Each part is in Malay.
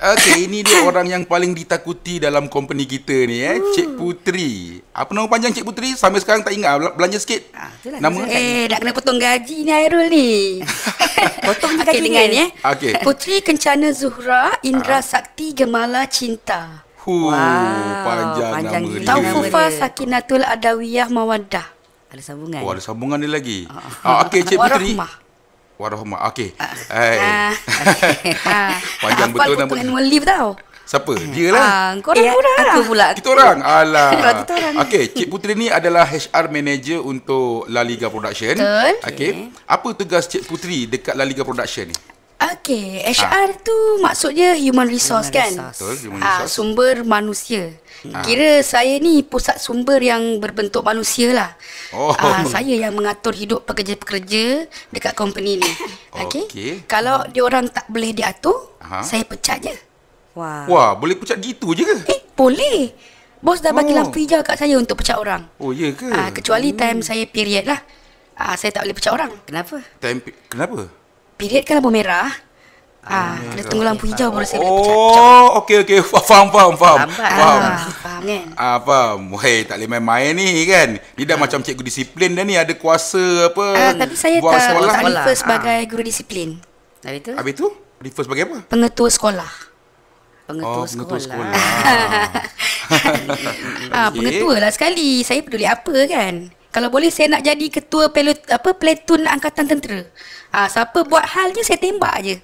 Okay, ini dia orang yang paling ditakuti dalam company kita ni eh. Hmm. Cik Putri. Apa nama panjang Cik Putri? Sampai sekarang tak ingat. Belanja sikit. Ah, lah nama eh, eh, nak kena potong gaji ni Airul ni. potong gaji okay, dengan ni eh. Okay. Putri Kencana Zuhra Indra ah. Sakti Gemala Cinta. Huh, wow, panjang, panjang nama dia. Taufufa Sakinatul Adawiyah Mawaddah. Ada sambungan. Oh, ada sambungan ni lagi. Ah, ah okay, Cik Putri. Warahmah warahmat. Okey. Uh, hey. uh, Panjang betul nama. Apa leave tau? Siapa? Dia lah. Uh, ah, korang eh, orang. Aku pula. Kita orang. Alah. Kita Okey, Cik Putri ni adalah HR manager untuk La Liga Production. Betul. Okey. Apa tugas Cik Putri dekat La Liga Production ni? Okay, HR ha. Ah. tu maksudnya human resource human kan? Resource. human ah, resource. Ha, sumber manusia. Ha. Kira saya ni pusat sumber yang berbentuk manusia lah. Oh. Ha, saya yang mengatur hidup pekerja-pekerja dekat company ni. Okay? okay. Kalau ha. diorang tak boleh diatur, ha. saya pecat je. Wah. Wah, boleh pecat gitu je ke? Eh, boleh. Bos dah bagi oh. lampu hijau kat saya untuk pecat orang. Oh, iya ke? Ha, kecuali hmm. time saya period lah. Ha, saya tak boleh pecat orang. Kenapa? Time kenapa? Kenapa? period kan lampu merah. Ah, ah kena ya. tunggu lampu hijau baru saya boleh Oh, okey okey, faham faham faham. Lah. Faham. Ah, faham kan. Ah, faham. Hey, tak boleh main-main ni kan. Dia dah ah. macam cikgu disiplin dah ni ada kuasa apa. Ah, tapi saya tak sekolah. Tak refer sebagai ah. guru disiplin. Habis tu? Habis tu? Refer sebagai apa? Pengetua sekolah. Pengetua oh, sekolah. sekolah. ah, okay. pengetua lah sekali. Saya peduli apa kan? kalau boleh saya nak jadi ketua pelut apa platoon angkatan tentera. Ah ha, siapa buat halnya saya tembak aje.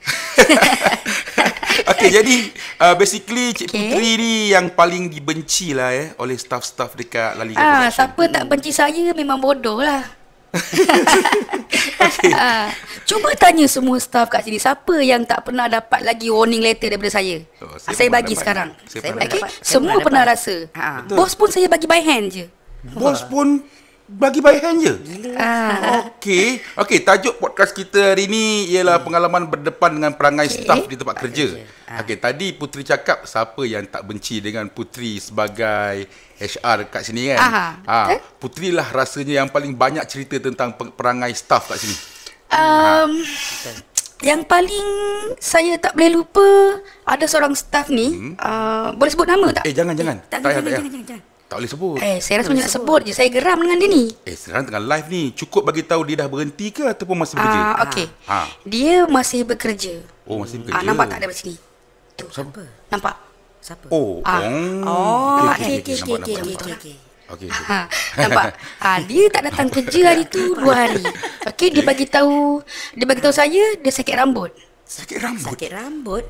Okey jadi uh, basically Cik okay. Putri ni yang paling dibenci lah eh oleh staff-staff dekat Lali Ah ha, siapa tak benci saya memang bodoh lah. okay. ha, ah, cuba tanya semua staff kat sini siapa yang tak pernah dapat lagi warning letter daripada saya. Oh, ah, saya, saya bagi dapat. sekarang. Saya, saya bagi. Okay. Semua saya pernah dapat. rasa. Ha. Bos pun saya bagi by hand je. Bos pun bagi by hand je. Ah. okay. Okey. tajuk podcast kita hari ni ialah hmm. pengalaman berdepan dengan perangai okay. staff di tempat kerja. Ah. Okey, tadi Putri cakap siapa yang tak benci dengan Putri sebagai HR kat sini kan? Ah. Ah. Putri lah rasanya yang paling banyak cerita tentang perangai staff kat sini. Um, ah. Yang paling saya tak boleh lupa ada seorang staff ni. Hmm. Uh, boleh sebut nama eh, tak? Eh, jangan, jangan. Eh, tak, tak, tak, tak, tak, tak, tak, tak, tak boleh sebut. Eh, saya rasa macam nak sebut je. Saya geram dengan dia ni. Eh, sekarang tengah live ni. Cukup bagi tahu dia dah berhenti ke ataupun masih bekerja? Ah, uh, okey. Ha. Dia masih bekerja. Oh, masih bekerja. Ah, nampak tak ada sini? Tu. Siapa? Nampak. Siapa? Oh. Uh. Oh. Okey, okey, okey, okey, okey. Okey. Nampak. Ah, uh, dia tak datang kerja hari tu dua hari. Okey, dia bagi tahu, dia bagi tahu saya dia Sakit rambut. Sakit rambut. Sakit rambut.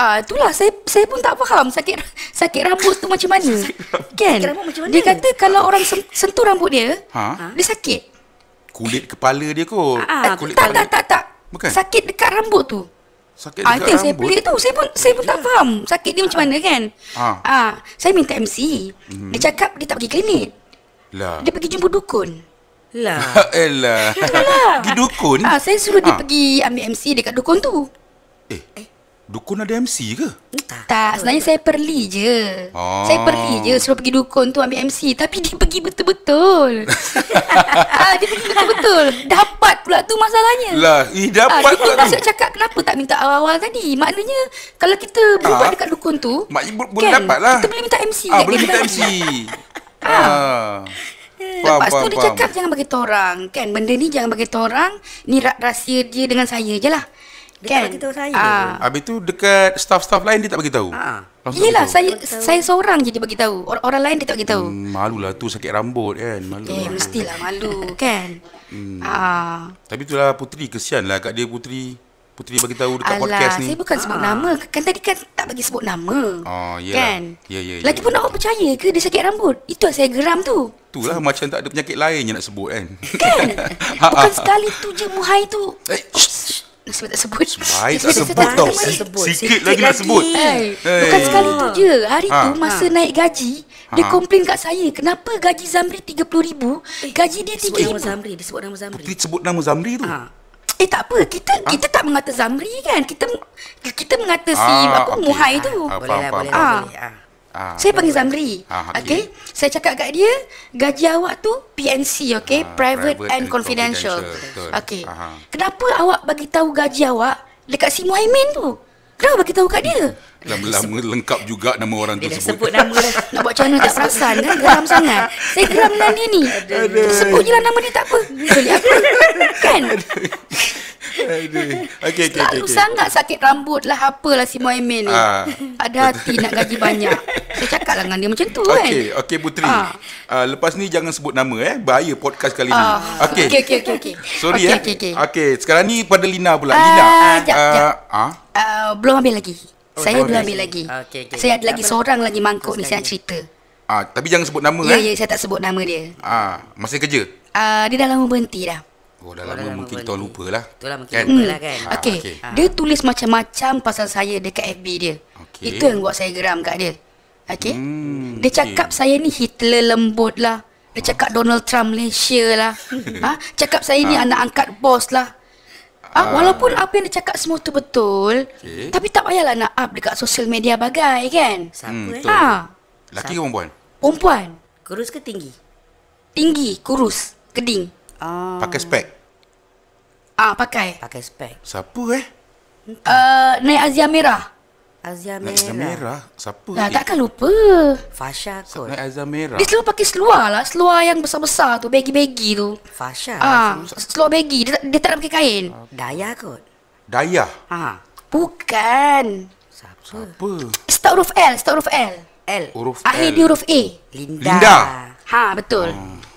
Ah, uh, itulah saya saya pun tak faham sakit sakit rambut tu macam mana. kan? Dia kata kalau orang sentuh rambut dia, ha? dia sakit. Ha? Kulit kepala dia kot. Ha, kulit tak, kepala. tak, tak, tak. Bukan. Sakit dekat rambut tu. Sakit dekat ah, rambut? Saya pelik tu. Saya pun, saya pun tak ya. faham. Sakit dia macam mana kan? Ha. Ah, saya minta MC. hmm Dia cakap dia tak pergi klinik. Lah. Dia pergi jumpa dukun. Lah. eh lah. Pergi dukun? Ah, saya suruh dia ha. pergi ambil MC dekat dukun tu. Eh. eh. Dukun ada MC ke? Tak. tak. Sebenarnya saya perli je. Ah. Saya perli je suruh pergi dukun tu ambil MC. Tapi dia pergi betul-betul. Ah, dia pergi betul-betul. Dapat pula tu masalahnya. Lah, eh, dapat ah, pula tu. Saya cakap kenapa tak minta awal-awal tadi. Maknanya kalau kita berubat ah. dekat dukun tu. Maknanya boleh kan, dapat lah. Kita boleh minta MC. Ah, boleh minta MC. Ah. Ah. Lepas faham, tu faham. dia cakap jangan bagi orang. Kan benda ni jangan bagi orang. Ni rahsia dia dengan saya je lah. Dekat bagi kan? tahu saya. Ah. Habis tu dekat staff-staff lain dia tak bagi tahu. Ah. lah saya saya seorang je dia bagi tahu. Or- orang lain dia tak bagi tahu. Hmm, malu lah tu sakit rambut kan. Malu. Eh mestilah malu kan. Hmm. Ah. Tapi itulah puteri kesianlah kat dia puteri. Puteri bagi tahu dekat Alah, podcast ni. Saya bukan sebut ah. nama. Kan tadi kan tak bagi sebut nama. Oh ya. Kan. Ya ya. ya Lagipun ya. orang percaya ke dia sakit rambut. Itu saya geram tu. Itulah hmm. macam tak ada penyakit lain yang nak sebut kan. Kan. Ah, ah. bukan sekali tu je muhai tu. Eh, Oh, sebut, tak sebut Baik tak sebut tau Sikit lagi nak sebut eh. Bukan sekali tu je Hari ha. tu masa ha. naik gaji dia ha. komplain kat saya Kenapa gaji Zamri RM30,000 eh, Gaji dia RM3,000 Zamri Dia sebut nama Zamri Tapi sebut nama Zamri tu ha. Eh tak apa Kita kita tak mengata Zamri kan Kita kita mengata si ha, Apa okay. Muhai tu ah, Boleh lah boleh, ha. Ah, saya panggil Zamri. Ah, okay. okay. Saya cakap kat dia, gaji awak tu PNC, okay? Ah, private, private and, and confidential. confidential. Okay. Aha. Kenapa awak bagi tahu gaji awak dekat si Muhaimin tu? Kenapa bagi tahu kat dia? Lama-lama lengkap juga nama orang dia tu sebut. sebut nama dah. Nak buat macam mana tak perasan kan? Geram sangat. Saya geram dengan dia ni. Sebut je lah nama dia tak apa. Boleh apa? Kan? okay, okay, Lalu okay, sangat okay. sakit rambut lah Apalah si Muhammad ni ah. ada hati nak gaji banyak Saya cakap lah dengan dia macam tu okay, kan Okay Putri ah. Ah, Lepas ni jangan sebut nama eh Bahaya podcast kali ah. ni okay. Okay, okay, okay, okay Sorry okay, eh okay, okay. okay sekarang ni pada Lina pula ah, Lina jap, ah. Ah. Ah, Belum ambil lagi Oh, saya belum ambil lagi. Okay, okay. Saya ada lagi seorang lagi mangkuk ni saya nak cerita. Ah, tapi jangan sebut nama ya, eh. Ya, ya, saya tak sebut nama dia. Ah, masih kerja? Ah, dia dah lama berhenti dah. Oh, oh dah lama, mungkin tuan lupa lah Itulah mungkin kan? lupa lah kan hmm. Ah, okay. okay Dia tulis macam-macam pasal saya dekat FB dia okay. Itu yang buat saya geram kat dia Okay hmm. Dia cakap okay. saya ni Hitler lembut lah Dia cakap huh? Ah. Donald Trump Malaysia lah ha? Cakap saya ni ah. anak angkat bos lah ha? Ah, ha, walaupun apa yang dia cakap semua tu betul, okay. tapi tak payahlah nak up dekat sosial media bagai kan? Siapa? Hmm, ah. Ha. Laki ke perempuan? Perempuan. Kurus ke tinggi? Tinggi, kurus, keding. Ah. Pakai spek. Ah, pakai. Pakai spek. Siapa eh? Uh, naik Azia Merah. Azia Merah. Azia Merah. Siapa? Lah, takkan lupa. Fasha kot. Naik Azia Merah. Dia selalu pakai seluar lah. Seluar yang besar-besar tu. Baggy-baggy tu. Fasha. Ah, seluar baggy. Dia, dia tak nak pakai kain. Okay. Daya kot. Daya? Ha. Bukan. Siapa? Siapa? Start huruf L. Start huruf L. L. Huruf Akhir L. Akhir dia huruf A. Linda. Linda. Ha, betul. Hmm.